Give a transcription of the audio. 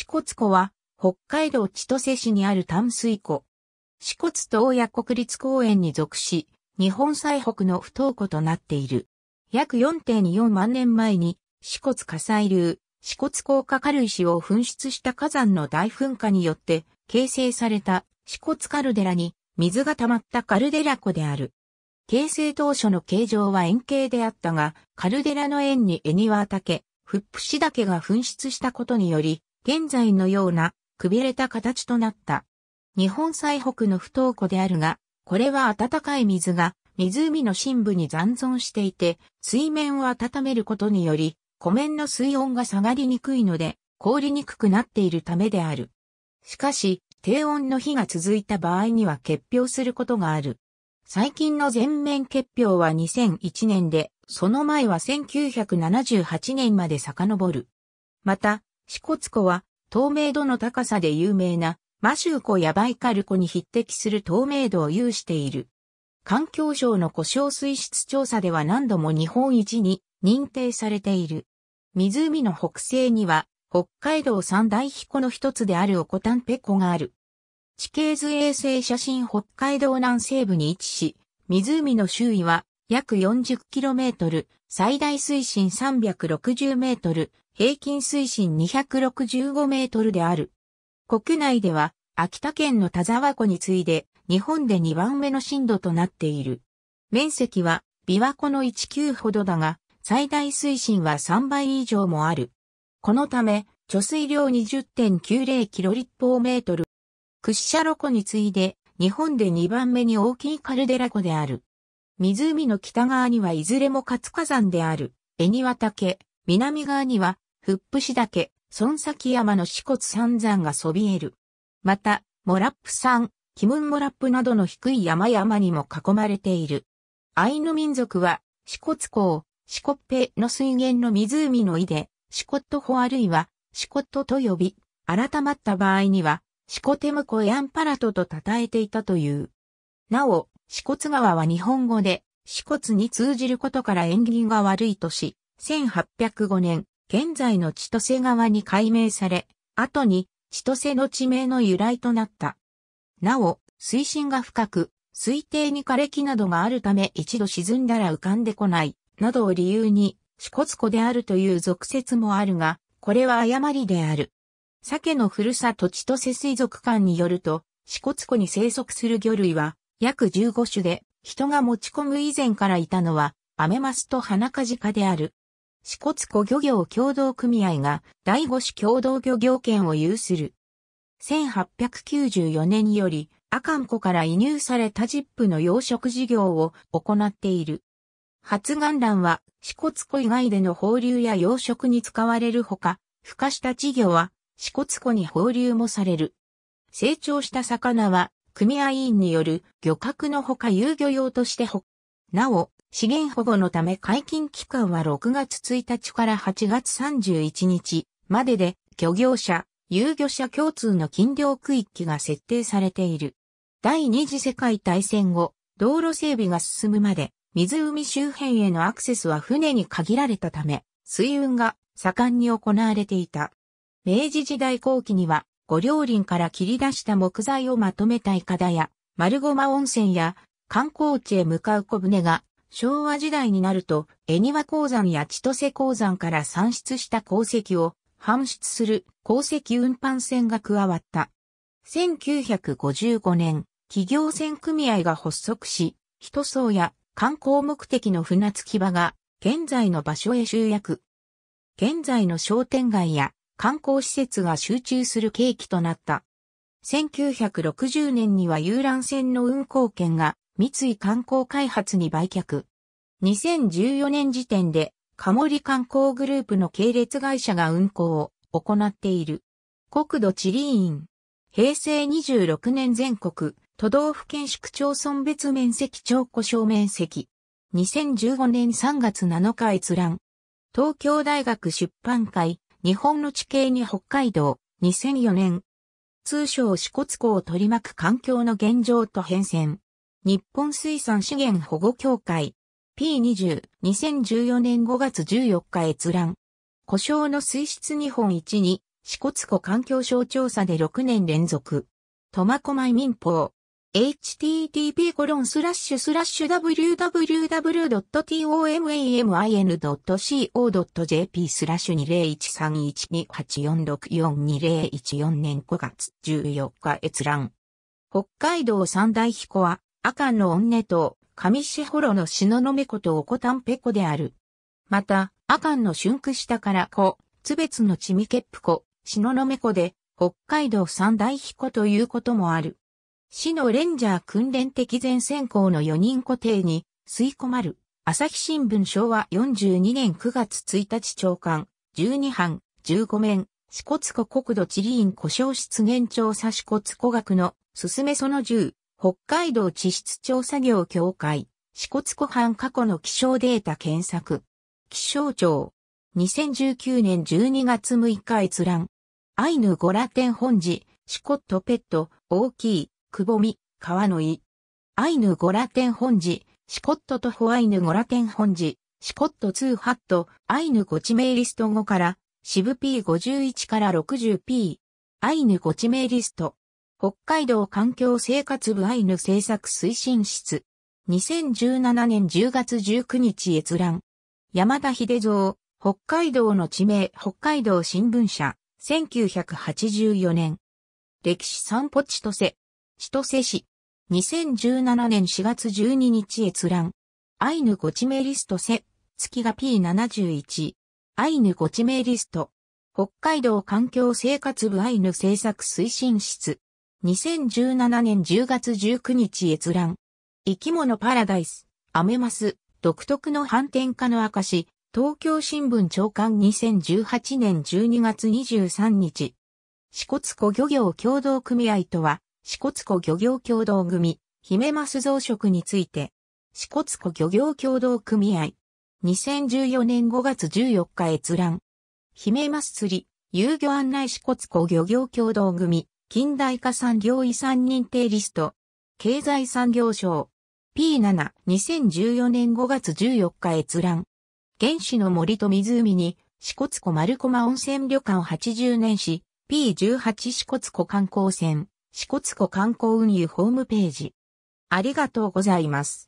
支笏湖は、北海道千歳市にある淡水湖。支笏東谷国立公園に属し、日本最北の不登湖となっている。約4.24万年前に、支笏火砕流、支笏高化軽石を噴出した火山の大噴火によって形成された支笏カルデラに水が溜まったカルデラ湖である。形成当初の形状は円形であったが、カルデラの円にエニワー竹、フップシダケが噴出したことにより、現在のようなくびれた形となった。日本最北の不凍湖であるが、これは暖かい水が湖の深部に残存していて、水面を温めることにより、湖面の水温が下がりにくいので、凍りにくくなっているためである。しかし、低温の日が続いた場合には結氷することがある。最近の全面結氷は2001年で、その前は1978年まで遡る。また、支笏湖は透明度の高さで有名なマシュー湖やバイカル湖に匹敵する透明度を有している。環境省の故障水質調査では何度も日本一に認定されている。湖の北西には北海道三大飛湖の一つであるオコタンペ湖がある。地形図衛星写真北海道南西部に位置し、湖の周囲は約 40km、最大水深 360m、平均水深265メートルである。国内では、秋田県の田沢湖に次いで、日本で2番目の深度となっている。面積は、琵琶湖の19ほどだが、最大水深は3倍以上もある。このため、貯水量20.90キロ立方メートル。屈斜路湖に次いで、日本で2番目に大きいカルデラ湖である。湖の北側にはいずれも活火山である、恵庭岳、南側にはップ市岳、孫崎山の四骨三山がそびえる。また、モラップ山、キムンモラップなどの低い山々にも囲まれている。アイヌ民族は、四骨港、四骨ペの水源の湖の井で、四骨とホあるいは、四骨とと呼び、改まった場合には、四骨テムコエアンパラトと称えていたという。なお、四骨川は日本語で、四骨に通じることから縁起が悪いとし、1805年、現在の千歳川に改名され、後に千歳の地名の由来となった。なお、水深が深く、水底に枯れ木などがあるため一度沈んだら浮かんでこない、などを理由に、四骨湖であるという俗説もあるが、これは誤りである。鮭のふるさと千歳水族館によると、四骨湖に生息する魚類は、約15種で、人が持ち込む以前からいたのは、アメマスとハナカジカである。支笏湖漁業協同組合が第五市共同漁業権を有する。1894年より阿寒湖から移入されたジップの養殖事業を行っている。発願欄は支笏湖以外での放流や養殖に使われるほか、孵化した稚魚は支笏湖に放流もされる。成長した魚は組合員による漁獲のほか遊漁用としてほ、なお、資源保護のため解禁期間は6月1日から8月31日までで漁業者、遊魚者共通の禁漁区域が設定されている。第二次世界大戦後、道路整備が進むまで、湖周辺へのアクセスは船に限られたため、水運が盛んに行われていた。明治時代後期には、五両林から切り出した木材をまとめたいかだや、丸駒温泉や観光地へ向かう小舟が昭和時代になると、恵庭鉱山や千歳鉱山から産出した鉱石を搬出する鉱石運搬船が加わった。1955年、企業船組合が発足し、人層や観光目的の船着き場が現在の場所へ集約。現在の商店街や観光施設が集中する契機となった。1960年には遊覧船の運航権が三井観光開発に売却。2014年時点で、カモリ観光グループの系列会社が運行を行っている。国土地理院。平成26年全国、都道府県市区町村別面積超故障面積。2015年3月7日閲覧。東京大学出版会、日本の地形に北海道、2004年。通称支笏湖を取り巻く環境の現状と変遷。日本水産資源保護協会 P20 2014年5月14日閲覧。故障の水質日本一に、四骨湖環境省調査で6年連続。苫小牧民法。http コロンスラッシュスラッシュ www.tomamin.co.jp スラッシュ20131284642014年5月14日閲覧。北海道三大彦は、阿寒の恩と、上志幌ののめことおこたんぺこである。また、阿寒の春句下からつ津別のちみけっぷ湖、のめこで、北海道三大彦ということもある。市のレンジャー訓練的前線校の4人固定に、吸い込まる、朝日新聞昭和42年9月1日長官、12班、15面、四骨湖国土地理院故障室現調査四骨湖学の、すすめその10、北海道地質調査業協会、支笏湖畔過去の気象データ検索。気象庁、2019年12月6日閲覧。アイヌゴラテン本寺、シコットペット、大きい、くぼみ、川の井。アイヌゴラテン本寺、シコットとホアイヌゴラテン本寺、シコット2ハット、アイヌゴチメイリスト5から、シブ P51 から 60P。アイヌゴチメイリスト。北海道環境生活部アイヌ政策推進室。2017年10月19日閲覧。山田秀蔵、北海道の地名北海道新聞社、1984年。歴史散歩千歳。千歳市。2017年4月12日閲覧。アイヌご地名リストせ、月が P71。アイヌご地名リスト。北海道環境生活部アイヌ政策推進室。2017年10月19日閲覧。生き物パラダイス、アメマス、独特の反転化の証、東京新聞長官2018年12月23日。四骨湖漁業協同組合とは、四骨湖漁業協同組、ヒメマス増殖について、四骨湖漁業協同組合。2014年5月14日閲覧。ヒメマス釣り、遊漁案内四骨湖漁業協同組、近代化産業遺産認定リスト、経済産業省、P7、2014年5月14日閲覧。原始の森と湖に、四骨湖丸駒温泉旅館80年史、P18 四骨湖観光船、四骨湖観光運輸ホームページ。ありがとうございます。